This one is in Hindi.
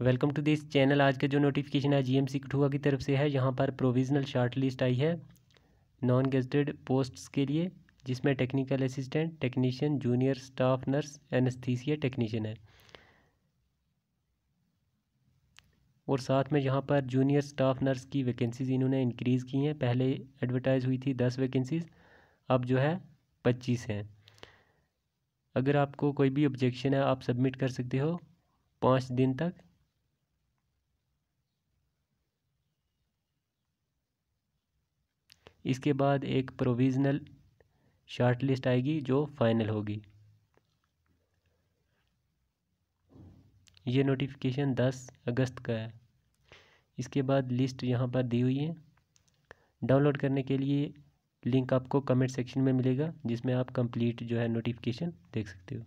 वेलकम टू दिस चैनल आज का जो नोटिफिकेशन है जीएमसी कठुआ की तरफ से है यहाँ पर प्रोविजनल शार्ट लिस्ट आई है नॉन गेजटेड पोस्ट्स के लिए जिसमें technical assistant technician junior staff nurse anaesthesia technician है और साथ में यहाँ पर जूनियर स्टाफ नर्स की वैकेंसीज इन्होंने इंक्रीज़ की हैं पहले एडवर्टाइज़ हुई थी दस वैकेंसीज अब जो है पच्चीस हैं अगर आपको कोई भी ऑब्जेक्शन है आप सबमिट कर सकते हो पाँच दिन तक इसके बाद एक प्रोविज़नल शार्ट लिस्ट आएगी जो फाइनल होगी ये नोटिफिकेशन 10 अगस्त का है इसके बाद लिस्ट यहाँ पर दी हुई है डाउनलोड करने के लिए लिंक आपको कमेंट सेक्शन में मिलेगा जिसमें आप कंप्लीट जो है नोटिफिकेशन देख सकते हो